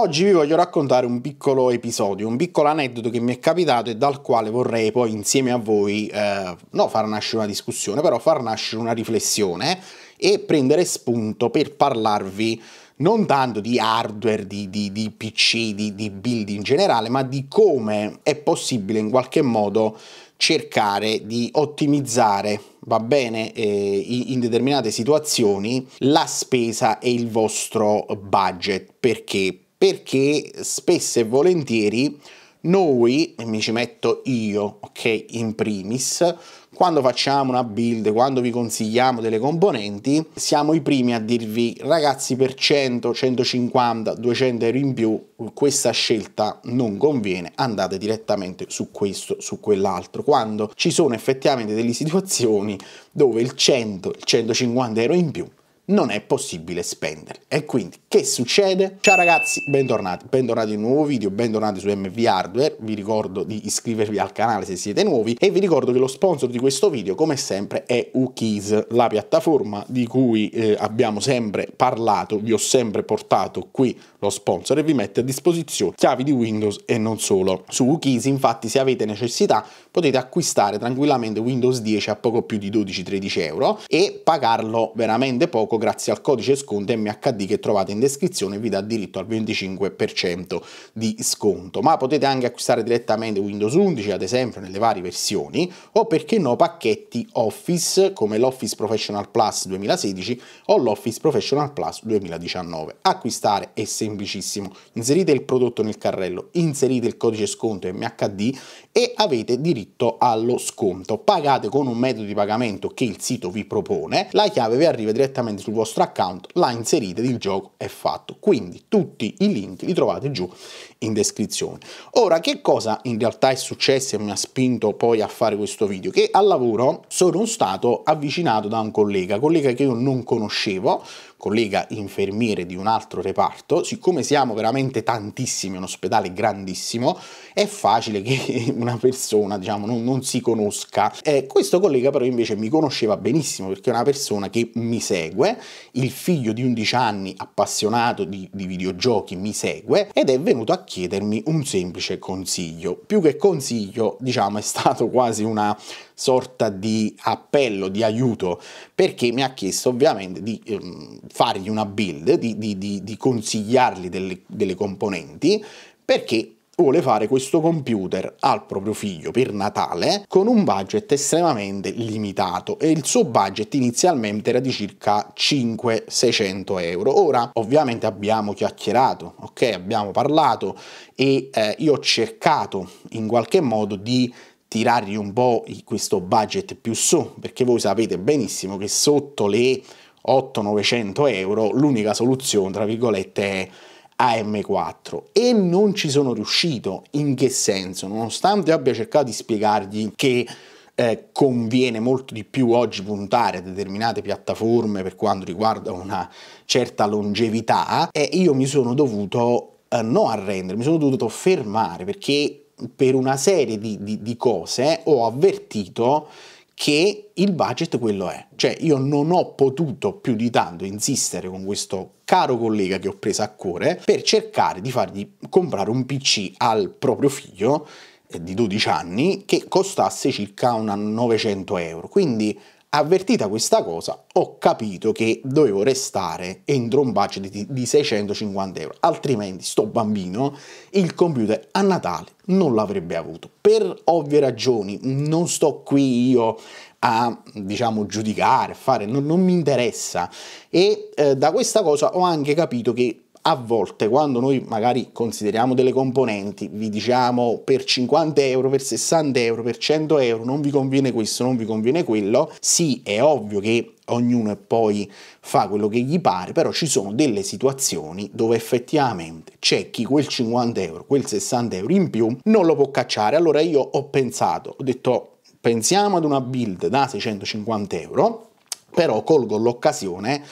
Oggi vi voglio raccontare un piccolo episodio, un piccolo aneddoto che mi è capitato e dal quale vorrei poi insieme a voi, eh, no far nascere una discussione, però far nascere una riflessione e prendere spunto per parlarvi non tanto di hardware, di, di, di PC, di, di build in generale, ma di come è possibile in qualche modo cercare di ottimizzare, va bene, eh, in determinate situazioni la spesa e il vostro budget. Perché? perché spesso e volentieri noi, e mi ci metto io, ok, in primis, quando facciamo una build, quando vi consigliamo delle componenti, siamo i primi a dirvi ragazzi per 100, 150, 200 euro in più questa scelta non conviene, andate direttamente su questo, su quell'altro, quando ci sono effettivamente delle situazioni dove il 100, il 150 euro in più non è possibile spendere. E quindi che succede? Ciao ragazzi, bentornati, bentornati in un nuovo video, bentornati su MV Hardware, vi ricordo di iscrivervi al canale se siete nuovi e vi ricordo che lo sponsor di questo video come sempre è UKeys, la piattaforma di cui eh, abbiamo sempre parlato, vi ho sempre portato qui lo sponsor e vi mette a disposizione chiavi di Windows e non solo. Su UKeys infatti se avete necessità potete acquistare tranquillamente Windows 10 a poco più di 12-13 euro e pagarlo veramente poco grazie al codice sconto MHD che trovate in descrizione vi dà diritto al 25% di sconto, ma potete anche acquistare direttamente Windows 11 ad esempio nelle varie versioni o perché no pacchetti Office come l'Office Professional Plus 2016 o l'Office Professional Plus 2019. Acquistare è semplicissimo, inserite il prodotto nel carrello, inserite il codice sconto MHD e avete diritto allo sconto. Pagate con un metodo di pagamento che il sito vi propone, la chiave vi arriva direttamente sul sul vostro account, la inserite il gioco è fatto. Quindi tutti i link li trovate giù in descrizione. Ora, che cosa in realtà è successo e mi ha spinto poi a fare questo video? Che al lavoro sono stato avvicinato da un collega, collega che io non conoscevo, collega infermiere di un altro reparto, siccome siamo veramente tantissimi, un ospedale grandissimo, è facile che una persona diciamo, non, non si conosca. Eh, questo collega però invece mi conosceva benissimo perché è una persona che mi segue, il figlio di 11 anni appassionato di, di videogiochi mi segue ed è venuto a chiedermi un semplice consiglio. Più che consiglio, diciamo, è stato quasi una sorta di appello, di aiuto, perché mi ha chiesto ovviamente di ehm, fargli una build, di, di, di, di consigliargli delle, delle componenti, perché vuole fare questo computer al proprio figlio per Natale con un budget estremamente limitato e il suo budget inizialmente era di circa 500 600 euro. Ora ovviamente abbiamo chiacchierato, ok, abbiamo parlato e eh, io ho cercato in qualche modo di tirargli un po' questo budget più su perché voi sapete benissimo che sotto le 8 900 euro, l'unica soluzione, tra virgolette, è AM4 e non ci sono riuscito. In che senso? Nonostante abbia cercato di spiegargli che eh, conviene molto di più oggi puntare a determinate piattaforme per quanto riguarda una certa longevità, e eh, io mi sono dovuto eh, non arrendere, mi sono dovuto fermare perché per una serie di, di, di cose ho avvertito che il budget quello è. Cioè io non ho potuto più di tanto insistere con questo caro collega che ho preso a cuore per cercare di fargli comprare un PC al proprio figlio eh, di 12 anni che costasse circa una 900 euro. Quindi Avvertita questa cosa, ho capito che dovevo restare entro un budget di, di 650 euro, altrimenti sto bambino il computer a Natale non l'avrebbe avuto. Per ovvie ragioni, non sto qui io a diciamo giudicare, fare, non, non mi interessa. E eh, da questa cosa ho anche capito che a volte quando noi magari consideriamo delle componenti, vi diciamo per 50 euro, per 60 euro, per 100 euro, non vi conviene questo, non vi conviene quello, sì è ovvio che ognuno poi fa quello che gli pare, però ci sono delle situazioni dove effettivamente c'è chi quel 50 euro, quel 60 euro in più non lo può cacciare. Allora io ho pensato, ho detto pensiamo ad una build da 650 euro, però colgo l'occasione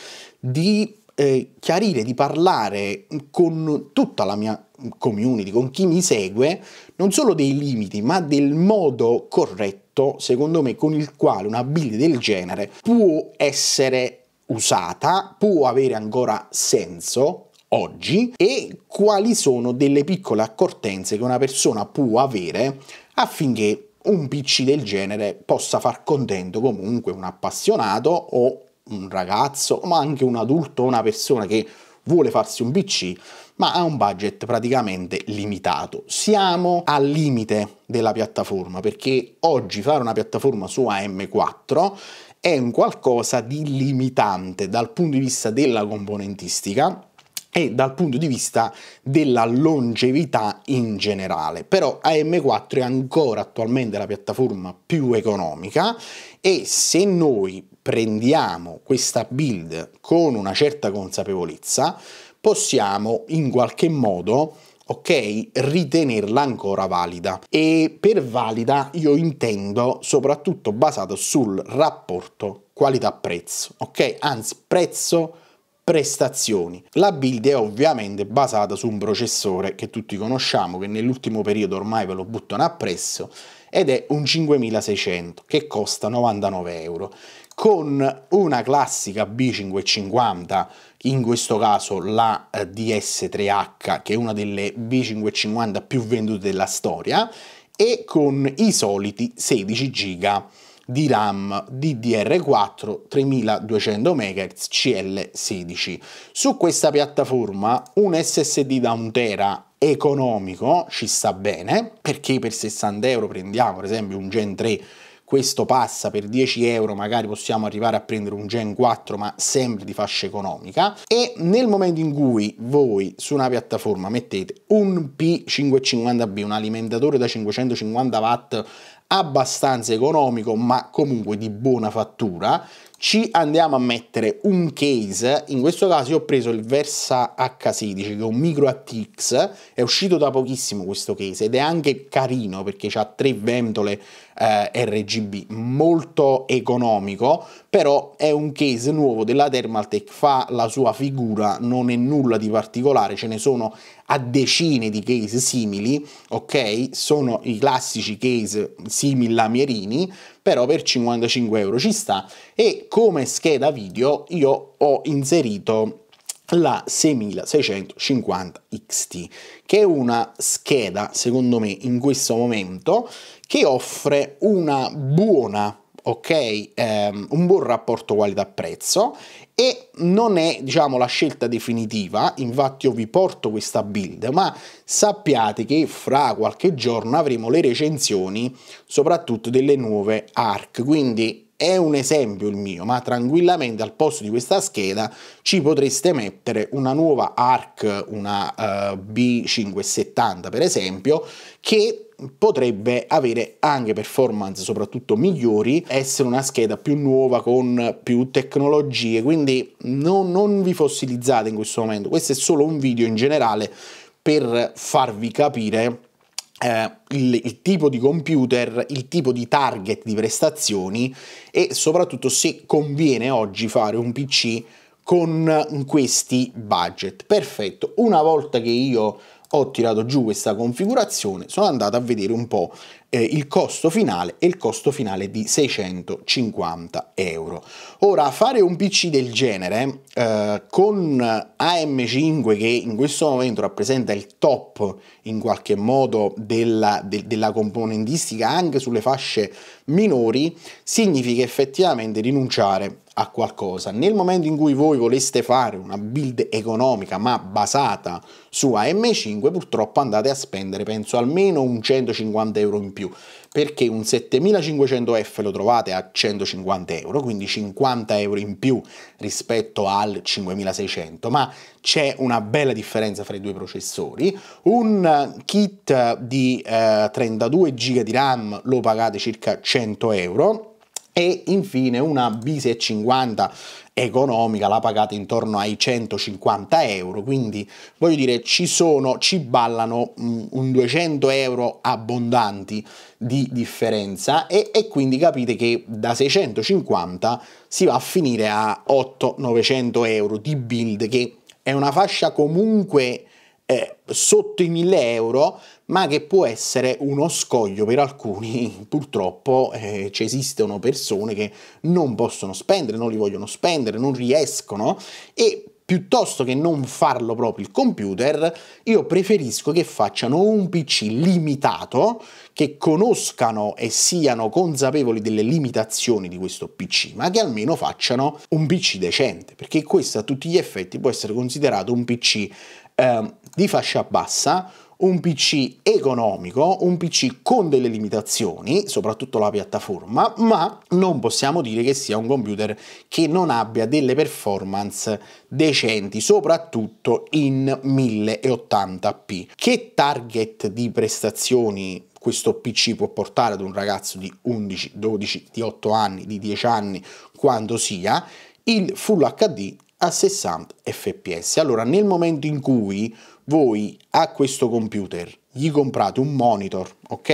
di eh, chiarire, di parlare con tutta la mia community, con chi mi segue, non solo dei limiti, ma del modo corretto, secondo me, con il quale una build del genere può essere usata, può avere ancora senso oggi e quali sono delle piccole accortenze che una persona può avere affinché un PC del genere possa far contento comunque un appassionato o un ragazzo, ma anche un adulto, una persona che vuole farsi un PC, ma ha un budget praticamente limitato. Siamo al limite della piattaforma, perché oggi fare una piattaforma su AM4 è un qualcosa di limitante dal punto di vista della componentistica e dal punto di vista della longevità in generale. Però AM4 è ancora attualmente la piattaforma più economica e se noi prendiamo questa build con una certa consapevolezza, possiamo in qualche modo ok? Ritenerla ancora valida. E per valida io intendo soprattutto basato sul rapporto qualità-prezzo, ok? Anzi, prezzo prestazioni. La build è ovviamente basata su un processore che tutti conosciamo, che nell'ultimo periodo ormai ve lo buttano appresso, ed è un 5600 che costa 99 euro con una classica B550, in questo caso la DS3H, eh, che è una delle B550 più vendute della storia, e con i soliti 16 giga di RAM DDR4 3200 MHz CL16. Su questa piattaforma un SSD da 1 tera economico ci sta bene perché per 60 euro prendiamo per esempio un Gen 3 questo passa per 10 euro magari possiamo arrivare a prendere un Gen 4 ma sempre di fascia economica e nel momento in cui voi su una piattaforma mettete un P550B un alimentatore da 550 watt abbastanza economico ma comunque di buona fattura ci andiamo a mettere un case, in questo caso io ho preso il Versa H16 che è un micro ATX, è uscito da pochissimo questo case ed è anche carino perché ha tre ventole eh, RGB, molto economico, però è un case nuovo della Thermaltech, fa la sua figura, non è nulla di particolare, ce ne sono a decine di case simili, ok? Sono i classici case simili a Mierini, però per 55 euro ci sta e come scheda video io ho inserito la 6650 XT, che è una scheda, secondo me, in questo momento, che offre una buona ok? Um, un buon rapporto qualità-prezzo e non è diciamo la scelta definitiva infatti io vi porto questa build ma sappiate che fra qualche giorno avremo le recensioni soprattutto delle nuove ARC quindi è un esempio il mio, ma tranquillamente al posto di questa scheda ci potreste mettere una nuova ARC, una uh, eh, B570 per esempio, che potrebbe avere anche performance soprattutto migliori, essere una scheda più nuova con più tecnologie, quindi no, non vi fossilizzate in questo momento, questo è solo un video in generale per farvi capire eh, il, il, tipo di computer, il tipo di target di prestazioni e soprattutto se conviene oggi fare un PC con questi budget. Perfetto, una volta che io ho tirato giù questa configurazione sono andato a vedere un po' eh, il costo finale e il costo finale di 650 euro. Ora, fare un PC del genere eh, con AM5 che in questo momento rappresenta il top in qualche modo della, de, della componentistica anche sulle fasce minori, significa effettivamente rinunciare a qualcosa. Nel momento in cui voi voleste fare una build economica ma basata su AM5, purtroppo andate a spendere penso almeno un 150 euro in più più, perché un 7500F lo trovate a 150 euro, quindi 50 euro in più rispetto al 5600, ma c'è una bella differenza fra i due processori. Un kit di eh, 32 GB di RAM lo pagate circa 100 euro, e infine una B650 economica la pagate intorno ai 150 euro quindi voglio dire ci sono ci ballano mm, un 200 euro abbondanti di differenza e, e quindi capite che da 650 si va a finire a 8 900 euro di build che è una fascia comunque eh, sotto i 1000 euro ma che può essere uno scoglio per alcuni. Purtroppo eh, ci esistono persone che non possono spendere, non li vogliono spendere, non riescono e piuttosto che non farlo proprio il computer, io preferisco che facciano un PC limitato, che conoscano e siano consapevoli delle limitazioni di questo PC, ma che almeno facciano un PC decente, perché questo a tutti gli effetti può essere considerato un PC eh, di fascia bassa, un PC economico, un PC con delle limitazioni, soprattutto la piattaforma, ma non possiamo dire che sia un computer che non abbia delle performance decenti, soprattutto in 1080p. Che target di prestazioni questo PC può portare ad un ragazzo di 11, 12, di 8 anni, di 10 anni, quando sia, il Full HD a 60 fps. Allora, nel momento in cui voi a questo computer gli comprate un monitor, ok?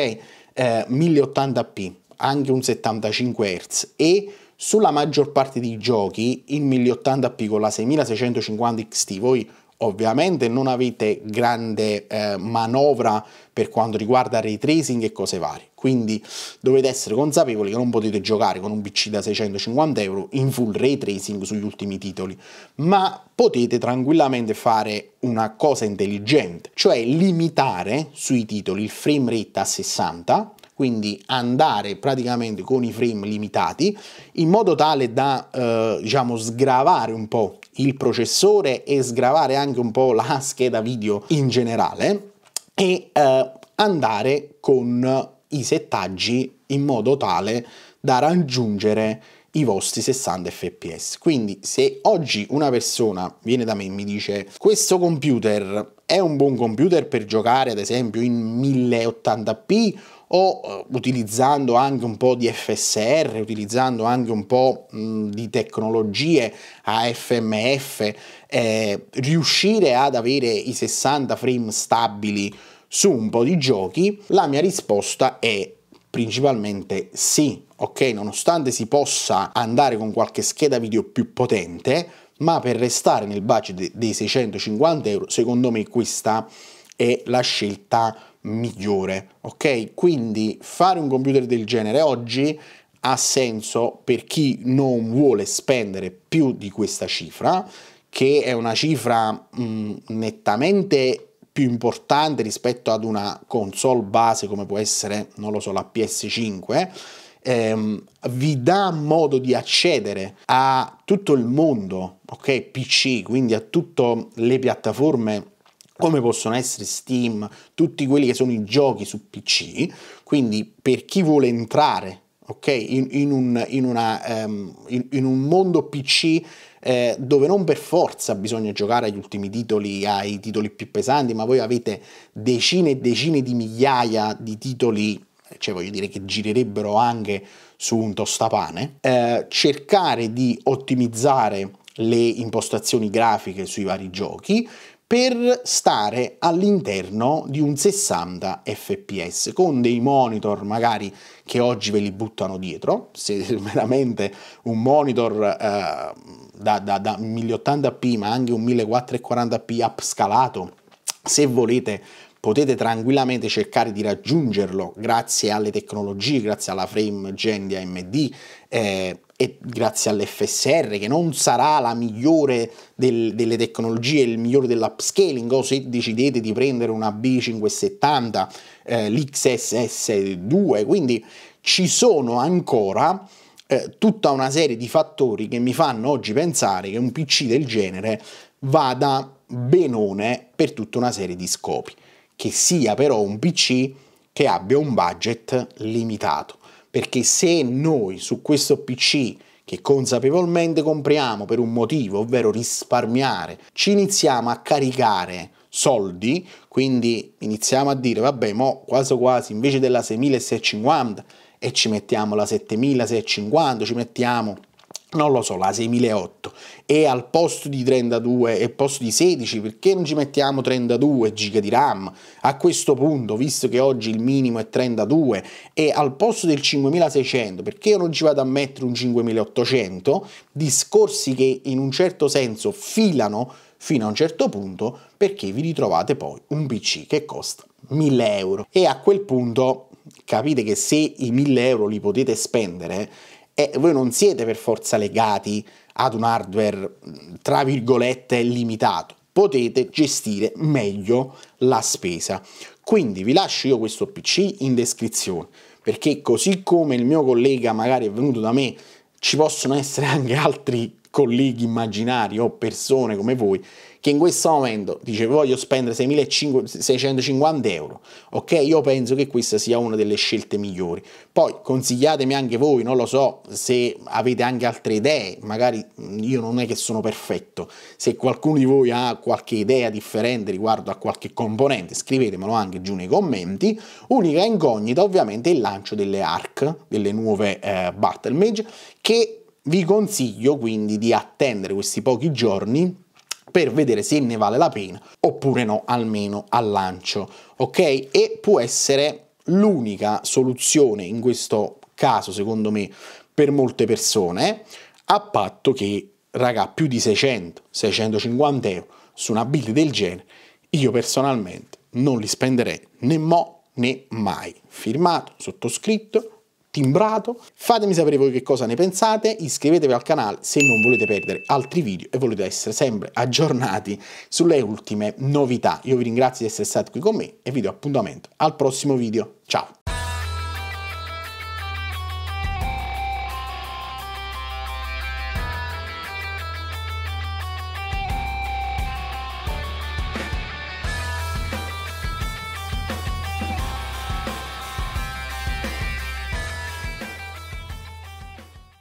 Eh, 1080p, anche un 75 Hz e sulla maggior parte dei giochi in 1080p con la 6650 XT voi ovviamente non avete grande eh, manovra per quanto riguarda ray tracing e cose varie quindi dovete essere consapevoli che non potete giocare con un PC da 650 euro in full ray tracing sugli ultimi titoli, ma potete tranquillamente fare una cosa intelligente, cioè limitare sui titoli il frame rate a 60, quindi andare praticamente con i frame limitati in modo tale da eh, diciamo sgravare un po' il processore e sgravare anche un po' la scheda video in generale e eh, andare con i settaggi in modo tale da raggiungere i vostri 60 fps. Quindi se oggi una persona viene da me e mi dice questo computer è un buon computer per giocare ad esempio in 1080p o eh, utilizzando anche un po' di FSR, utilizzando anche un po' di tecnologie AFMF, eh, riuscire ad avere i 60 frame stabili su un po' di giochi? La mia risposta è principalmente sì, ok? Nonostante si possa andare con qualche scheda video più potente, ma per restare nel budget dei 650 euro, secondo me questa è la scelta migliore, ok? Quindi fare un computer del genere oggi ha senso per chi non vuole spendere più di questa cifra, che è una cifra mh, nettamente più importante rispetto ad una console base come può essere, non lo so, la PS5, ehm, vi dà modo di accedere a tutto il mondo, ok, PC, quindi a tutte le piattaforme come possono essere Steam, tutti quelli che sono i giochi su PC, quindi per chi vuole entrare, ok, in, in, un, in, una, um, in un mondo PC eh, dove non per forza bisogna giocare agli ultimi titoli, ai titoli più pesanti, ma voi avete decine e decine di migliaia di titoli, cioè voglio dire che girerebbero anche su un tostapane, eh, cercare di ottimizzare le impostazioni grafiche sui vari giochi, per stare all'interno di un 60 fps con dei monitor magari che oggi ve li buttano dietro se veramente un monitor eh, da, da, da 1080p ma anche un 1440p upscalato, se volete potete tranquillamente cercare di raggiungerlo grazie alle tecnologie, grazie alla frame gen di AMD eh, e grazie all'FSR che non sarà la migliore del, delle tecnologie, il migliore dell'upscaling o se decidete di prendere una B570, eh, l'XSS2, quindi ci sono ancora eh, tutta una serie di fattori che mi fanno oggi pensare che un PC del genere vada benone per tutta una serie di scopi, che sia però un PC che abbia un budget limitato, perché se noi su questo PC che consapevolmente compriamo per un motivo, ovvero risparmiare, ci iniziamo a caricare soldi, quindi iniziamo a dire vabbè, mo quasi quasi invece della 6650 e ci mettiamo la 7650, ci mettiamo non lo so, la 6008 e al posto di 32 e posto di 16 perché non ci mettiamo 32 giga di RAM? A questo punto, visto che oggi il minimo è 32 e al posto del 5600 perché io non ci vado a mettere un 5800? Discorsi che in un certo senso filano fino a un certo punto perché vi ritrovate poi un PC che costa 1000 euro e a quel punto capite che se i 1000 euro li potete spendere, eh, voi non siete per forza legati ad un hardware, mm, tra virgolette, limitato. Potete gestire meglio la spesa. Quindi vi lascio io questo PC in descrizione, perché così come il mio collega magari è venuto da me, ci possono essere anche altri colleghi immaginari o persone come voi che in questo momento dice voglio spendere 6.650 euro, ok? Io penso che questa sia una delle scelte migliori. Poi consigliatemi anche voi, non lo so, se avete anche altre idee, magari io non è che sono perfetto, se qualcuno di voi ha qualche idea differente riguardo a qualche componente, scrivetemelo anche giù nei commenti. Unica incognita ovviamente è il lancio delle ARC, delle nuove eh, Battle Mage, che vi consiglio quindi di attendere questi pochi giorni per vedere se ne vale la pena oppure no, almeno al lancio, ok? E può essere l'unica soluzione in questo caso, secondo me, per molte persone, a patto che, raga, più di 600, 650 euro su una build del genere, io personalmente non li spenderei né mo' né mai. Firmato, sottoscritto, timbrato. Fatemi sapere voi che cosa ne pensate, iscrivetevi al canale se non volete perdere altri video e volete essere sempre aggiornati sulle ultime novità. Io vi ringrazio di essere stati qui con me e vi do appuntamento al prossimo video. Ciao!